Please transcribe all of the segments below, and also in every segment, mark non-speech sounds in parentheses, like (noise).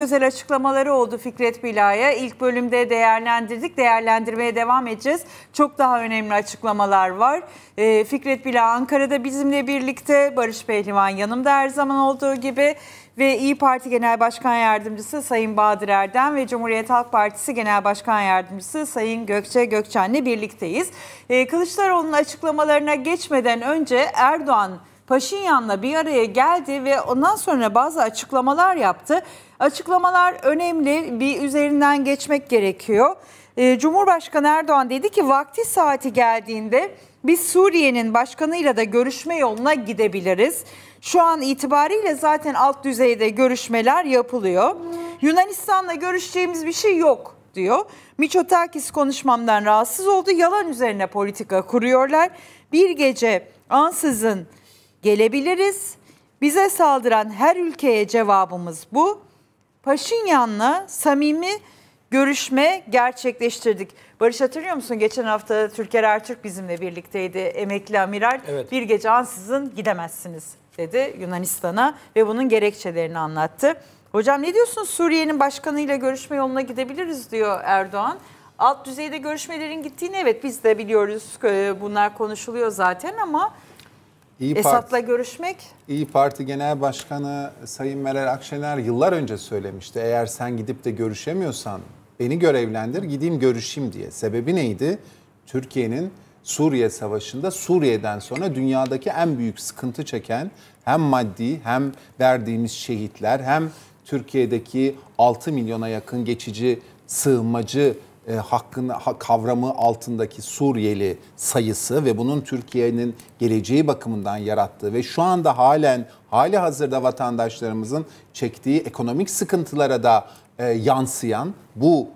Güzel açıklamaları oldu Fikret Bila'ya. İlk bölümde değerlendirdik, değerlendirmeye devam edeceğiz. Çok daha önemli açıklamalar var. Ee, Fikret Bila Ankara'da bizimle birlikte, Barış Pehlivan yanımda her zaman olduğu gibi ve İyi Parti Genel Başkan Yardımcısı Sayın Bahadır Erdem ve Cumhuriyet Halk Partisi Genel Başkan Yardımcısı Sayın Gökçe Gökçen'le birlikteyiz. Ee, Kılıçdaroğlu'nun açıklamalarına geçmeden önce Erdoğan Paşinyan'la bir araya geldi ve ondan sonra bazı açıklamalar yaptı. Açıklamalar önemli bir üzerinden geçmek gerekiyor. Ee, Cumhurbaşkanı Erdoğan dedi ki vakti saati geldiğinde biz Suriye'nin başkanıyla da görüşme yoluna gidebiliriz. Şu an itibariyle zaten alt düzeyde görüşmeler yapılıyor. Yunanistan'la görüşeceğimiz bir şey yok diyor. Miçotakis konuşmamdan rahatsız oldu. Yalan üzerine politika kuruyorlar. Bir gece ansızın gelebiliriz. Bize saldıran her ülkeye cevabımız bu. Paşinyan'la samimi görüşme gerçekleştirdik. Barış hatırlıyor musun? Geçen hafta Türker Ertürk bizimle birlikteydi. Emekli amiral evet. bir gece ansızın gidemezsiniz dedi Yunanistan'a ve bunun gerekçelerini anlattı. Hocam ne diyorsun Suriye'nin başkanıyla görüşme yoluna gidebiliriz diyor Erdoğan. Alt düzeyde görüşmelerin gittiğini evet biz de biliyoruz bunlar konuşuluyor zaten ama İyi Esad'la görüşmek? İyi Parti Genel Başkanı Sayın Meral Akşener yıllar önce söylemişti. Eğer sen gidip de görüşemiyorsan beni görevlendir gideyim görüşeyim diye. Sebebi neydi? Türkiye'nin Suriye Savaşı'nda Suriye'den sonra dünyadaki en büyük sıkıntı çeken hem maddi hem verdiğimiz şehitler hem Türkiye'deki 6 milyona yakın geçici sığınmacı e, hakkın ha, kavramı altındaki Suriyeli sayısı ve bunun Türkiye'nin geleceği bakımından yarattığı ve şu anda halen hali hazırda vatandaşlarımızın çektiği ekonomik sıkıntılara da e, yansıyan bu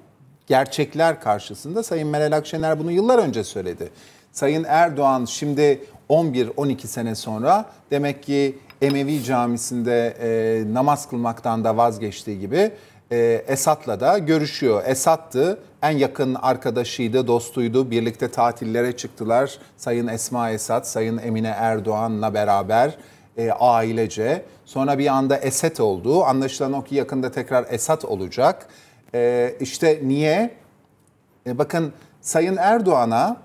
gerçekler karşısında Sayın Meral Akşener bunu yıllar önce söyledi. Sayın Erdoğan şimdi 11-12 sene sonra demek ki Emevi Camisi'nde e, namaz kılmaktan da vazgeçtiği gibi ee, Esat'la da görüşüyor. Esad'tı, en yakın arkadaşıydı, dostuydu. Birlikte tatillere çıktılar. Sayın Esma Esat, Sayın Emine Erdoğan'la beraber e, ailece. Sonra bir anda Esed oldu. Anlaşılan o ki yakında tekrar Esat olacak. E, işte niye? E, bakın Sayın Erdoğan'a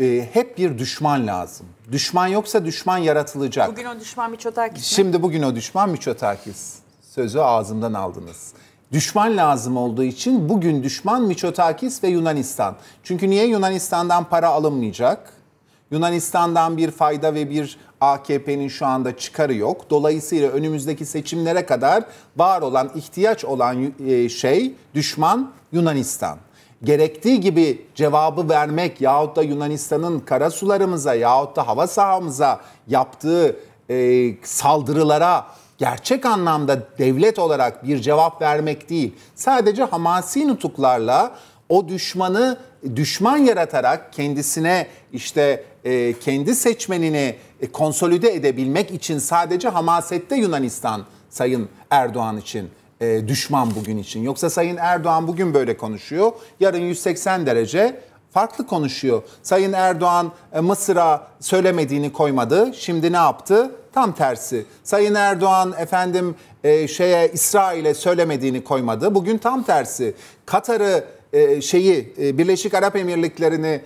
e, hep bir düşman lazım. Düşman yoksa düşman yaratılacak. Bugün o düşman Miçotakis mi? Şimdi bugün o düşman Miçotakis. Sözü ağzımdan aldınız. Düşman lazım olduğu için bugün düşman Miçotakis ve Yunanistan. Çünkü niye Yunanistan'dan para alınmayacak? Yunanistan'dan bir fayda ve bir AKP'nin şu anda çıkarı yok. Dolayısıyla önümüzdeki seçimlere kadar var olan, ihtiyaç olan e, şey düşman Yunanistan. Gerektiği gibi cevabı vermek yahut da Yunanistan'ın kara sularımıza yahut da hava sahamıza yaptığı e, saldırılara gerçek anlamda devlet olarak bir cevap vermek değil. Sadece hamasi nutuklarla o düşmanı düşman yaratarak kendisine işte e, kendi seçmenini e, konsolide edebilmek için sadece hamasette Yunanistan Sayın Erdoğan için e, düşman bugün için. Yoksa Sayın Erdoğan bugün böyle konuşuyor. Yarın 180 derece farklı konuşuyor. Sayın Erdoğan e, Mısır'a söylemediğini koymadı. Şimdi ne yaptı? Tam tersi. Sayın Erdoğan efendim e, şeye İsrail'e söylemediğini koymadı. Bugün tam tersi. Katar'ı e, şeyi e, Birleşik Arap Emirlikleri'ni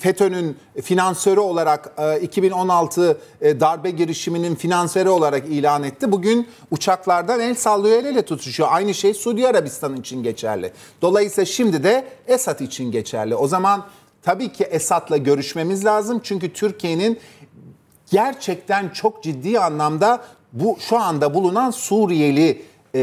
FETÖ'nün finansörü olarak 2016 e, darbe girişiminin finansörü olarak ilan etti. Bugün uçaklardan el sallıyor el ele tutuşuyor. Aynı şey Suudi Arabistan için geçerli. Dolayısıyla şimdi de Esad için geçerli. O zaman tabii ki Esad'la görüşmemiz lazım. Çünkü Türkiye'nin gerçekten çok ciddi anlamda bu şu anda bulunan Suriyeli e,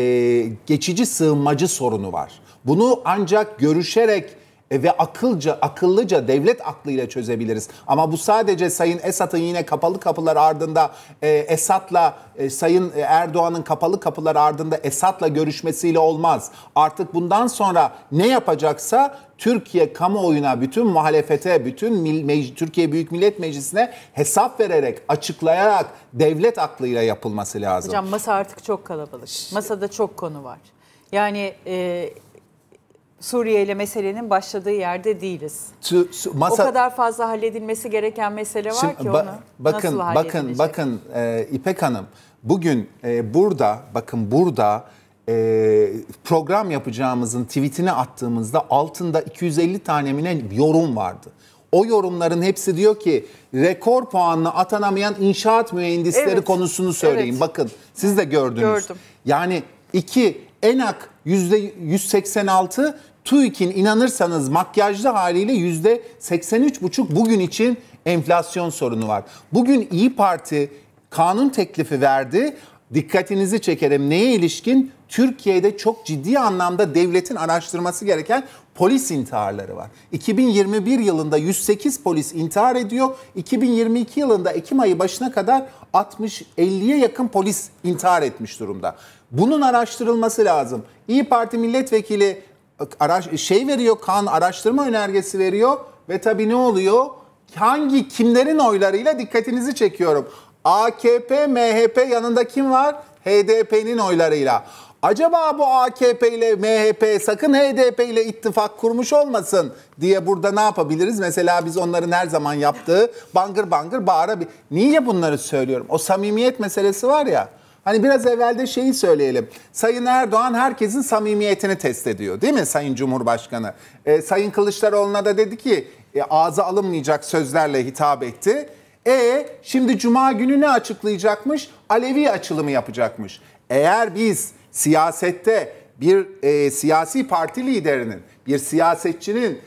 geçici sığınmacı sorunu var. Bunu ancak görüşerek e, ve akılcı, akıllıca devlet aklıyla çözebiliriz. Ama bu sadece Sayın Esat'ın yine kapalı kapılar ardında e, Esat'la e, Sayın Erdoğan'ın kapalı kapılar ardında Esat'la görüşmesiyle olmaz. Artık bundan sonra ne yapacaksa Türkiye kamuoyuna, bütün muhalefete, bütün Türkiye Büyük Millet Meclisi'ne hesap vererek, açıklayarak devlet aklıyla yapılması lazım. Hocam masa artık çok kalabalık. Masada çok konu var. Yani e, Suriye ile meselenin başladığı yerde değiliz. Su, su, masa, o kadar fazla halledilmesi gereken mesele var şimdi, ki ba, onu bakın, nasıl Bakın, bakın e, İpek Hanım bugün e, burada bakın burada e, program yapacağımızın tweetini attığımızda altında 250 tanemine yorum vardı. O yorumların hepsi diyor ki rekor puanla atanamayan inşaat mühendisleri evet. konusunu söyleyin. Evet. Bakın siz de gördünüz. Gördüm. Yani iki Enak %186, TÜİK'in inanırsanız makyajlı haliyle yüzde %83,5 bugün için enflasyon sorunu var. Bugün İyi Parti kanun teklifi verdi. Dikkatinizi çekerim. Neye ilişkin? Türkiye'de çok ciddi anlamda devletin araştırması gereken polis intiharları var. 2021 yılında 108 polis intihar ediyor. 2022 yılında Ekim ayı başına kadar 60-50'ye yakın polis intihar etmiş durumda. Bunun araştırılması lazım. İyi Parti milletvekili araş şey veriyor, kan araştırma önergesi veriyor ve tabii ne oluyor? Hangi kimlerin oylarıyla dikkatinizi çekiyorum. AKP, MHP yanında kim var? HDP'nin oylarıyla. Acaba bu AKP ile MHP sakın HDP ile ittifak kurmuş olmasın diye burada ne yapabiliriz? Mesela biz onların her zaman yaptığı bangır bangır bağıra... bir. Niye bunları söylüyorum? O samimiyet meselesi var ya. Hani biraz evvelde şeyi söyleyelim. Sayın Erdoğan herkesin samimiyetini test ediyor değil mi Sayın Cumhurbaşkanı? E, Sayın Kılıçdaroğlu'na da dedi ki e, ağza alınmayacak sözlerle hitap etti. E şimdi cuma günü ne açıklayacakmış? Alevi açılımı yapacakmış. Eğer biz siyasette bir e, siyasi parti liderinin, bir siyasetçinin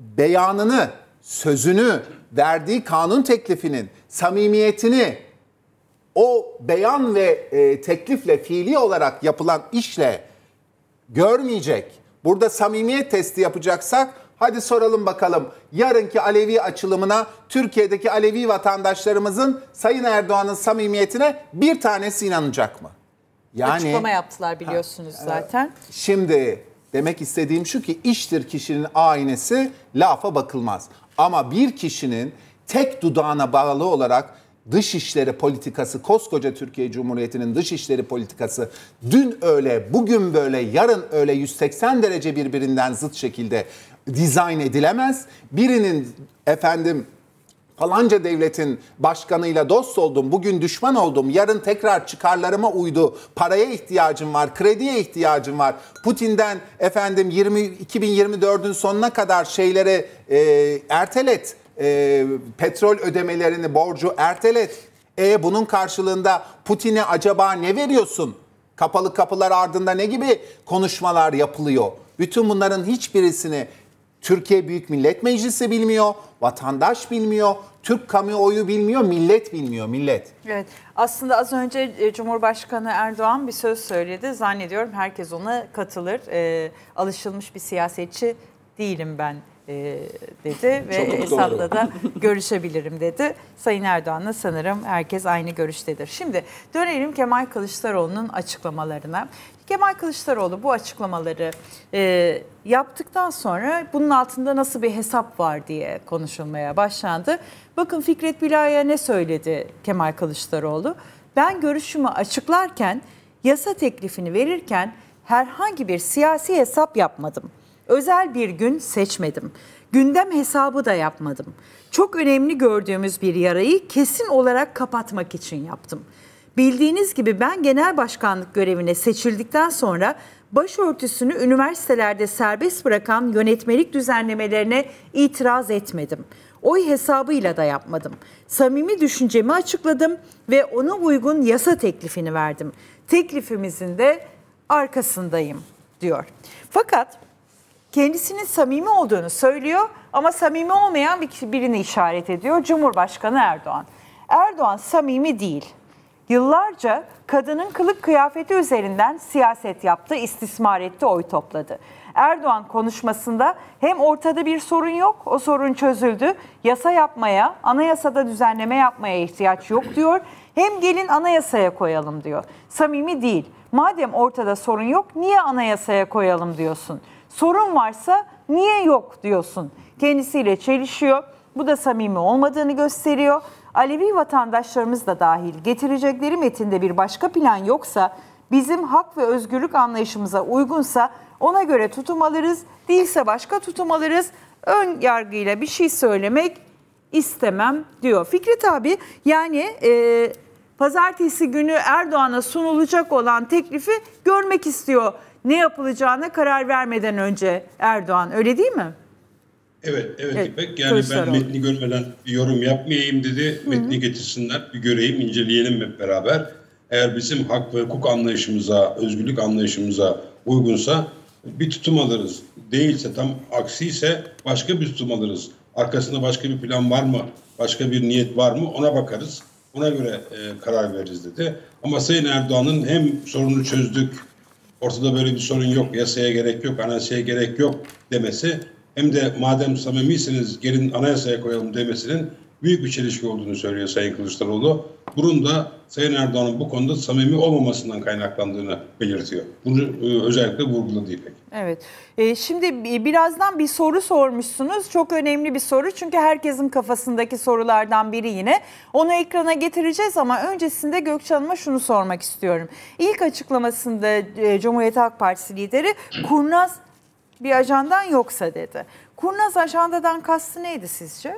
beyanını, sözünü, verdiği kanun teklifinin samimiyetini o beyan ve e, teklifle fiili olarak yapılan işle görmeyecek. Burada samimiyet testi yapacaksak hadi soralım bakalım yarınki Alevi açılımına Türkiye'deki Alevi vatandaşlarımızın Sayın Erdoğan'ın samimiyetine bir tanesi inanacak mı? Yani, Açıklama yaptılar biliyorsunuz ha, zaten. Şimdi demek istediğim şu ki iştir kişinin aynesi lafa bakılmaz. Ama bir kişinin tek dudağına bağlı olarak dışişleri politikası koskoca Türkiye Cumhuriyeti'nin dışişleri politikası dün öyle, bugün böyle, yarın öyle 180 derece birbirinden zıt şekilde dizayn edilemez. Birinin efendim falanca devletin başkanıyla dost oldum, bugün düşman oldum, yarın tekrar çıkarlarıma uydu, paraya ihtiyacım var, krediye ihtiyacım var. Putin'den efendim 20, 2024'ün sonuna kadar şeyleri e, ertelet, e, petrol ödemelerini, borcu ertelet. E bunun karşılığında Putin'e acaba ne veriyorsun? Kapalı kapılar ardında ne gibi konuşmalar yapılıyor? Bütün bunların hiçbirisini Türkiye Büyük Millet Meclisi bilmiyor, vatandaş bilmiyor, Türk kamuoyu bilmiyor, millet bilmiyor, millet. Evet. Aslında az önce e, Cumhurbaşkanı Erdoğan bir söz söyledi. Zannediyorum herkes ona katılır. E, alışılmış bir siyasetçi değilim ben e, dedi ve Esad'la da görüşebilirim dedi. Sayın Erdoğan'la sanırım herkes aynı görüştedir. Şimdi dönelim Kemal Kılıçdaroğlu'nun açıklamalarına. Kemal Kılıçdaroğlu bu açıklamaları e, yaptıktan sonra bunun altında nasıl bir hesap var diye konuşulmaya başlandı. Bakın Fikret Bilay'a ne söyledi Kemal Kılıçdaroğlu? Ben görüşümü açıklarken, yasa teklifini verirken herhangi bir siyasi hesap yapmadım. Özel bir gün seçmedim. Gündem hesabı da yapmadım. Çok önemli gördüğümüz bir yarayı kesin olarak kapatmak için yaptım. Bildiğiniz gibi ben genel başkanlık görevine seçildikten sonra başörtüsünü üniversitelerde serbest bırakan yönetmelik düzenlemelerine itiraz etmedim. Oy hesabıyla da yapmadım. Samimi düşüncemi açıkladım ve ona uygun yasa teklifini verdim. Teklifimizin de arkasındayım diyor. Fakat kendisinin samimi olduğunu söylüyor ama samimi olmayan bir kişi birini işaret ediyor Cumhurbaşkanı Erdoğan. Erdoğan samimi değil. Yıllarca kadının kılık kıyafeti üzerinden siyaset yaptı, istismar etti, oy topladı. Erdoğan konuşmasında hem ortada bir sorun yok, o sorun çözüldü. Yasa yapmaya, anayasada düzenleme yapmaya ihtiyaç yok diyor. Hem gelin anayasaya koyalım diyor. Samimi değil. Madem ortada sorun yok, niye anayasaya koyalım diyorsun? Sorun varsa niye yok diyorsun. Kendisiyle çelişiyor. Bu da samimi olmadığını gösteriyor. Alevi vatandaşlarımız da dahil getirecekleri metinde bir başka plan yoksa bizim hak ve özgürlük anlayışımıza uygunsa ona göre tutum alırız, değilse başka tutum alırız. Ön yargıyla bir şey söylemek istemem diyor. Fikret abi yani e, pazartesi günü Erdoğan'a sunulacak olan teklifi görmek istiyor ne yapılacağına karar vermeden önce Erdoğan öyle değil mi? Evet, evet, evet İpek. Yani ben metni görmeden bir yorum yapmayayım dedi. Metni getirsinler, bir göreyim, inceleyelim hep beraber. Eğer bizim hak ve hukuk anlayışımıza, özgürlük anlayışımıza uygunsa bir tutum alırız. Değilse tam aksi ise başka bir tutum alırız. Arkasında başka bir plan var mı? Başka bir niyet var mı? Ona bakarız. Ona göre e, karar veririz dedi. Ama Sayın Erdoğan'ın hem sorunu çözdük, ortada böyle bir sorun yok, yasaya gerek yok, anayasaya gerek yok demesi hem de madem samimisiniz gelin anayasaya koyalım demesinin büyük bir çelişki olduğunu söylüyor Sayın Kılıçdaroğlu. Bunun da Sayın Erdoğan'ın bu konuda samimi olmamasından kaynaklandığını belirtiyor. Bunu e, özellikle vurguladı İpek. Evet. E, şimdi birazdan bir soru sormuşsunuz. Çok önemli bir soru çünkü herkesin kafasındaki sorulardan biri yine. Onu ekrana getireceğiz ama öncesinde Gökçe Hanım'a şunu sormak istiyorum. İlk açıklamasında e, Cumhuriyet Halk Partisi lideri kurnaz bir ajandan yoksa dedi. Kurnaz ajandadan kastı neydi sizce?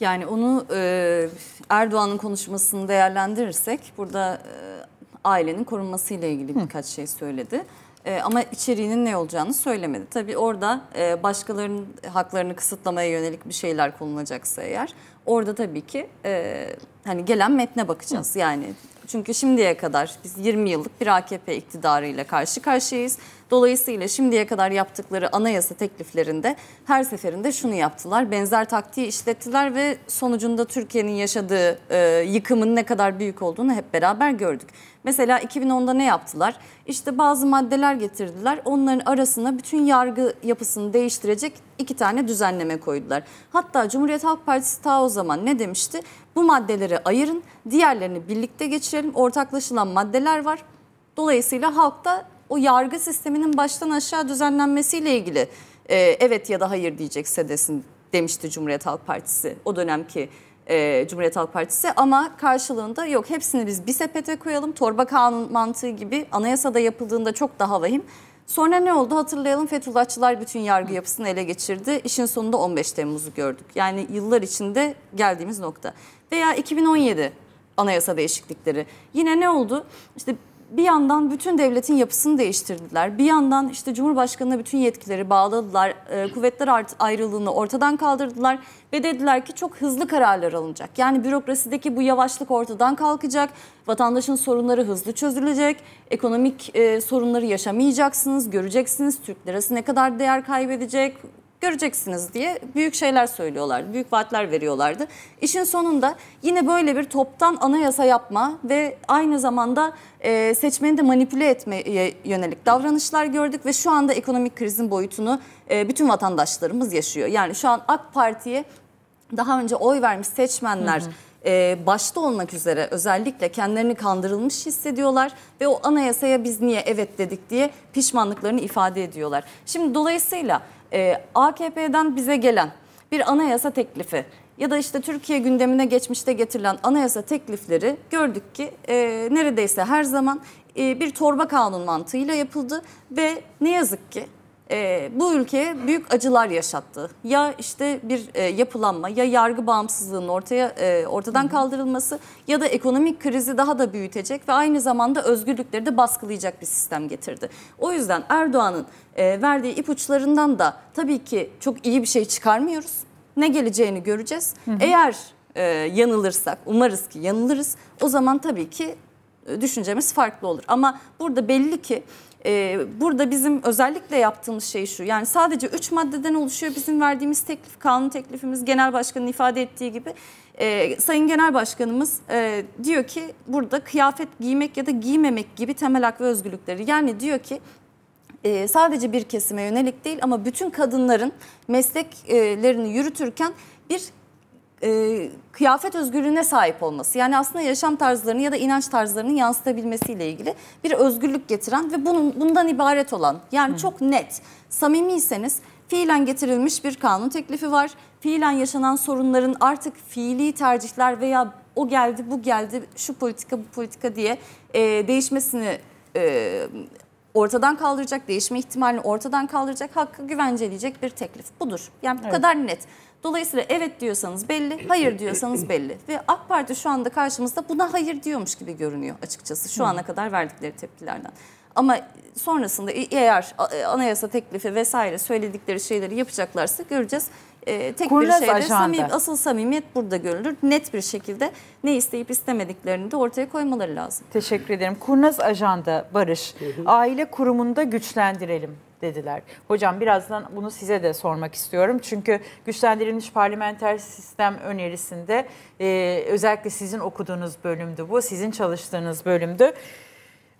Yani onu e, Erdoğan'ın konuşmasını değerlendirirsek burada e, ailenin korunmasıyla ilgili birkaç şey söyledi. E, ama içeriğinin ne olacağını söylemedi. Tabii orada e, başkalarının haklarını kısıtlamaya yönelik bir şeyler konulacaksa eğer orada tabii ki e, hani gelen metne bakacağız. Hı. Yani çünkü şimdiye kadar biz 20 yıllık bir AKP iktidarıyla karşı karşıyayız. Dolayısıyla şimdiye kadar yaptıkları anayasa tekliflerinde her seferinde şunu yaptılar. Benzer taktiği işlettiler ve sonucunda Türkiye'nin yaşadığı e, yıkımın ne kadar büyük olduğunu hep beraber gördük. Mesela 2010'da ne yaptılar? İşte bazı maddeler getirdiler. Onların arasına bütün yargı yapısını değiştirecek iki tane düzenleme koydular. Hatta Cumhuriyet Halk Partisi ta o zaman ne demişti? Bu maddeleri ayırın, diğerlerini birlikte geçirelim. Ortaklaşılan maddeler var. Dolayısıyla halkta o yargı sisteminin baştan aşağı düzenlenmesiyle ilgili e, evet ya da hayır diyecekse desin demişti Cumhuriyet Halk Partisi o dönemki e, Cumhuriyet Halk Partisi ama karşılığında yok hepsini biz bir sepete koyalım torba kanun mantığı gibi anayasada yapıldığında çok daha vahim Sonra ne oldu hatırlayalım Fethullahçılar bütün yargı yapısını ele geçirdi. İşin sonunda 15 Temmuz'u gördük. Yani yıllar içinde geldiğimiz nokta. Veya 2017 anayasa değişiklikleri. Yine ne oldu? İşte bir yandan bütün devletin yapısını değiştirdiler. Bir yandan işte Cumhurbaşkanı'na bütün yetkileri bağladılar. E, kuvvetler ayrılığını ortadan kaldırdılar ve dediler ki çok hızlı kararlar alınacak. Yani bürokrasideki bu yavaşlık ortadan kalkacak. Vatandaşın sorunları hızlı çözülecek. Ekonomik e, sorunları yaşamayacaksınız, göreceksiniz. Türk lirası ne kadar değer kaybedecek, göreceksiniz diye büyük şeyler söylüyorlardı, büyük vaatler veriyorlardı. İşin sonunda yine böyle bir toptan anayasa yapma ve aynı zamanda e, seçmeni de manipüle etmeye yönelik davranışlar gördük ve şu anda ekonomik krizin boyutunu e, bütün vatandaşlarımız yaşıyor. Yani şu an AK Parti'ye daha önce oy vermiş seçmenler... Hı hı e, başta olmak üzere özellikle kendilerini kandırılmış hissediyorlar ve o anayasaya biz niye evet dedik diye pişmanlıklarını ifade ediyorlar. Şimdi dolayısıyla e, ee, AKP'den bize gelen bir anayasa teklifi ya da işte Türkiye gündemine geçmişte getirilen anayasa teklifleri gördük ki e, neredeyse her zaman e, bir torba kanun mantığıyla yapıldı ve ne yazık ki e, bu ülkeye büyük acılar yaşattı. Ya işte bir e, yapılanma ya yargı bağımsızlığının ortaya e, ortadan kaldırılması ya da ekonomik krizi daha da büyütecek ve aynı zamanda özgürlükleri de baskılayacak bir sistem getirdi. O yüzden Erdoğan'ın e, verdiği ipuçlarından da tabii ki çok iyi bir şey çıkarmıyoruz. Ne geleceğini göreceğiz. Hı hı. Eğer e, yanılırsak, umarız ki yanılırız. O zaman tabii ki e, düşüncemiz farklı olur. Ama burada belli ki e, burada bizim özellikle yaptığımız şey şu yani sadece 3 maddeden oluşuyor bizim verdiğimiz teklif kanun teklifimiz genel başkanın ifade ettiği gibi. E, Sayın Genel Başkanımız e, diyor ki burada kıyafet giymek ya da giymemek gibi temel hak ve özgürlükleri yani diyor ki e, sadece bir kesime yönelik değil ama bütün kadınların mesleklerini yürütürken bir e, kıyafet özgürlüğüne sahip olması yani aslında yaşam tarzlarını ya da inanç tarzlarını yansıtabilmesiyle ilgili bir özgürlük getiren ve bunun bundan ibaret olan yani Hı. çok net samimiyseniz fiilen getirilmiş bir kanun teklifi var. Fiilen yaşanan sorunların artık fiili tercihler veya o geldi bu geldi şu politika bu politika diye e, değişmesini e, ortadan kaldıracak, değişme ihtimalini ortadan kaldıracak, hakkı güvenceleyecek bir teklif. Budur. Yani bu evet. kadar net. Dolayısıyla evet diyorsanız belli, hayır diyorsanız (clears throat) belli. Ve AK Parti şu anda karşımızda buna hayır diyormuş gibi görünüyor açıkçası şu ana kadar verdikleri tepkilerden. Ama sonrasında eğer e, anayasa teklifi vesaire söyledikleri şeyleri yapacaklarsa göreceğiz e, tek Kurnaz bir şeyde samimi, asıl samimiyet burada görülür. Net bir şekilde ne isteyip istemediklerini de ortaya koymaları lazım. Teşekkür ederim. Kurnaz ajanda Barış, aile kurumunda güçlendirelim dediler. Hocam birazdan bunu size de sormak istiyorum. Çünkü güçlendirilmiş parlamenter sistem önerisinde e, özellikle sizin okuduğunuz bölümdü bu, sizin çalıştığınız bölümdü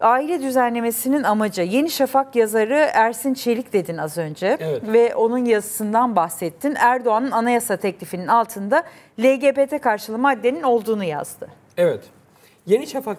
aile düzenlemesinin amacı. Yeni Şafak yazarı Ersin Çelik dedin az önce evet. ve onun yazısından bahsettin. Erdoğan'ın anayasa teklifinin altında LGBT karşılığı maddenin olduğunu yazdı. Evet. Yeni Şafak